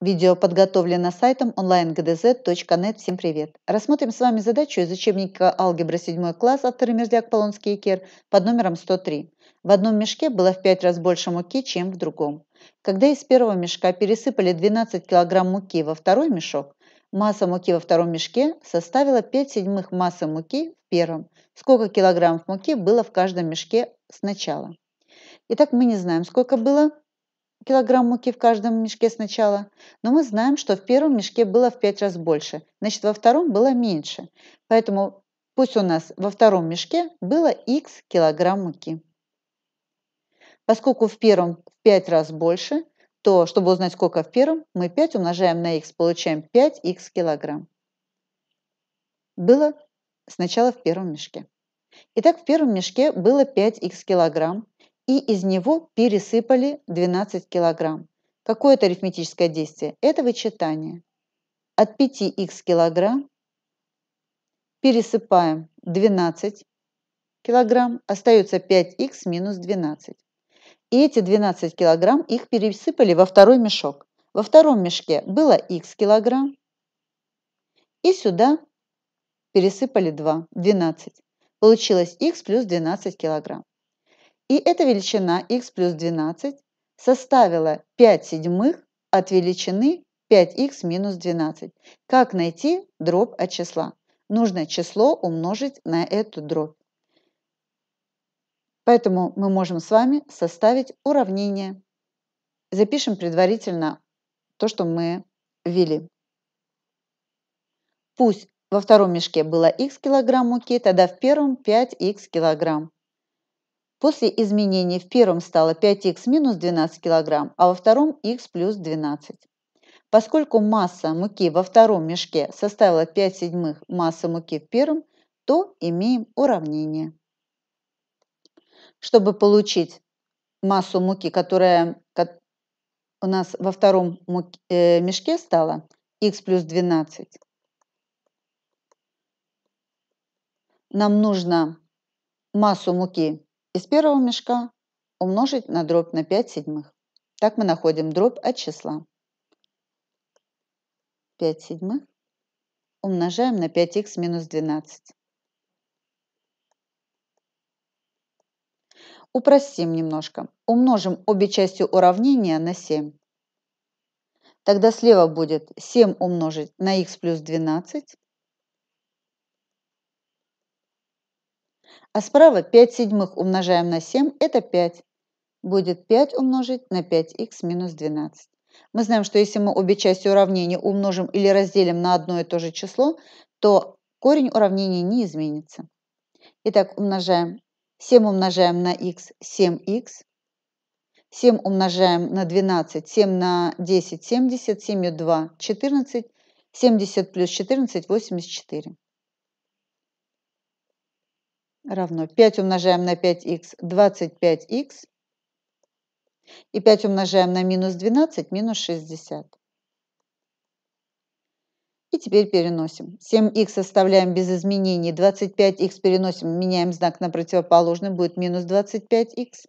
Видео подготовлено сайтом online.gdz.net. Всем привет! Рассмотрим с вами задачу из учебника алгебра 7 класс авторы Мерзляк, Полонский и Кер под номером 103. В одном мешке было в 5 раз больше муки, чем в другом. Когда из первого мешка пересыпали 12 килограмм муки во второй мешок, масса муки во втором мешке составила 5 седьмых массы муки в первом. Сколько килограммов муки было в каждом мешке сначала? Итак, мы не знаем, сколько было килограмм муки в каждом мешке сначала, но мы знаем, что в первом мешке было в пять раз больше, значит, во втором было меньше. Поэтому пусть у нас во втором мешке было x килограмм муки. Поскольку в первом в пять раз больше, то, чтобы узнать, сколько в первом, мы 5 умножаем на x, получаем 5x килограмм. Было сначала в первом мешке. Итак, в первом мешке было 5х килограмм, и из него пересыпали 12 килограмм. Какое это арифметическое действие? Это вычитание. От 5х килограмм пересыпаем 12 килограмм, остается 5х минус 12. И эти 12 килограмм их пересыпали во второй мешок. Во втором мешке было х килограмм, и сюда пересыпали 2, 12. Получилось х плюс 12 килограмм и эта величина x плюс 12 составила 5 седьмых от величины 5х минус 12. Как найти дробь от числа? Нужно число умножить на эту дробь. Поэтому мы можем с вами составить уравнение. Запишем предварительно то, что мы ввели. Пусть во втором мешке было х килограмм муки, тогда в первом 5х килограмм. После изменений в первом стало 5х минус 12 кг, а во втором х плюс 12. Поскольку масса муки во втором мешке составила 5 седьмых массы муки в первом, то имеем уравнение. Чтобы получить массу муки, которая у нас во втором муке, э, мешке стала, х плюс 12, нам нужно массу муки из первого мешка умножить на дробь на 5 седьмых. Так мы находим дробь от числа. 5 седьмых умножаем на 5х минус 12. Упростим немножко. Умножим обе части уравнения на 7. Тогда слева будет 7 умножить на х плюс 12 А справа 5 седьмых умножаем на 7, это 5. Будет 5 умножить на 5х минус 12. Мы знаем, что если мы обе части уравнения умножим или разделим на одно и то же число, то корень уравнения не изменится. Итак, умножаем. 7 умножаем на х, 7х. 7 умножаем на 12, 7 на 10, 70, 7 2, 14, 70 плюс 14, 84 равно 5 умножаем на 5х, 25х. И 5 умножаем на минус 12, минус 60. И теперь переносим. 7х оставляем без изменений, 25х переносим, меняем знак на противоположный, будет минус 25х.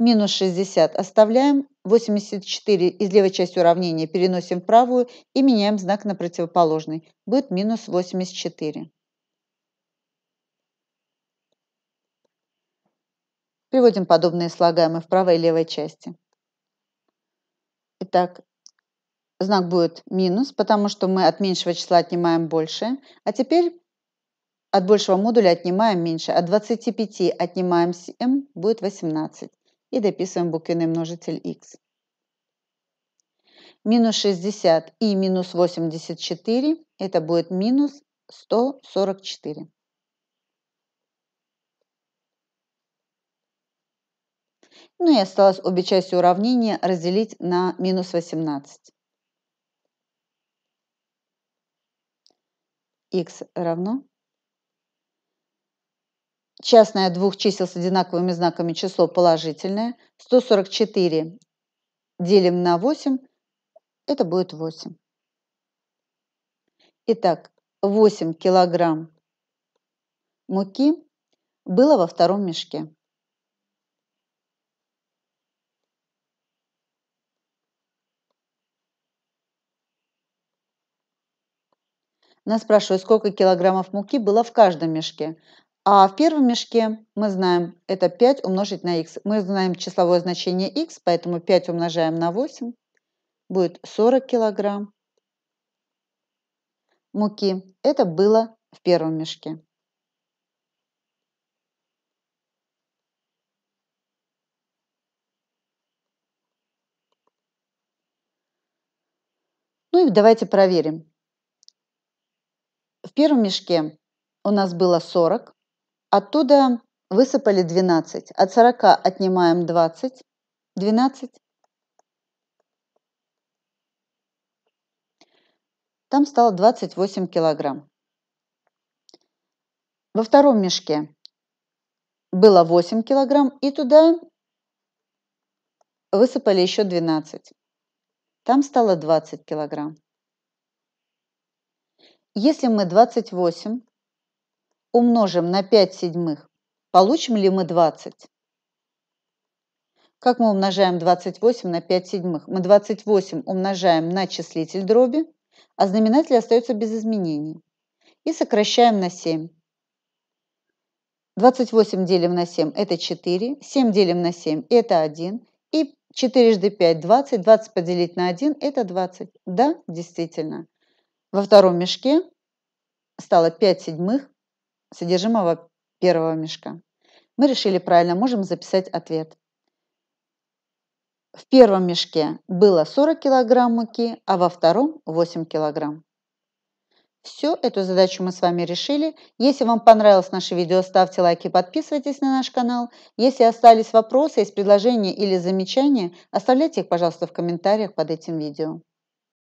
Минус 60 оставляем, 84 из левой части уравнения переносим в правую и меняем знак на противоположный, будет минус 84. Приводим подобные слагаемые в правой и левой части. Итак, знак будет минус, потому что мы от меньшего числа отнимаем большее. А теперь от большего модуля отнимаем меньше. От 25 отнимаем 7, будет 18. И дописываем буквенный множитель x. Минус 60 и минус 84, это будет минус 144. Ну и осталось обе части уравнения разделить на минус 18. Х равно частное двух чисел с одинаковыми знаками число положительное. 144 делим на 8, это будет 8. Итак, 8 килограмм муки было во втором мешке. Нас спрашивают, сколько килограммов муки было в каждом мешке. А в первом мешке мы знаем, это 5 умножить на х. Мы знаем числовое значение х, поэтому 5 умножаем на 8 будет 40 килограмм муки. Это было в первом мешке. Ну и давайте проверим первом мешке у нас было 40, оттуда высыпали 12. От 40 отнимаем 20, 12. Там стало 28 килограмм. Во втором мешке было 8 килограмм, и туда высыпали еще 12. Там стало 20 килограмм. Если мы 28 умножим на 5 седьмых, получим ли мы 20? Как мы умножаем 28 на 5 седьмых? Мы 28 умножаем на числитель дроби, а знаменатель остается без изменений. И сокращаем на 7. 28 делим на 7 – это 4, 7 делим на 7 – это 1, и 4 жды 5 – 20, 20 поделить на 1 – это 20. Да, действительно. Во втором мешке стало 5 седьмых содержимого первого мешка. Мы решили правильно, можем записать ответ. В первом мешке было 40 килограмм муки, а во втором 8 килограмм. Все, эту задачу мы с вами решили. Если вам понравилось наше видео, ставьте лайки, подписывайтесь на наш канал. Если остались вопросы, есть предложения или замечания, оставляйте их, пожалуйста, в комментариях под этим видео.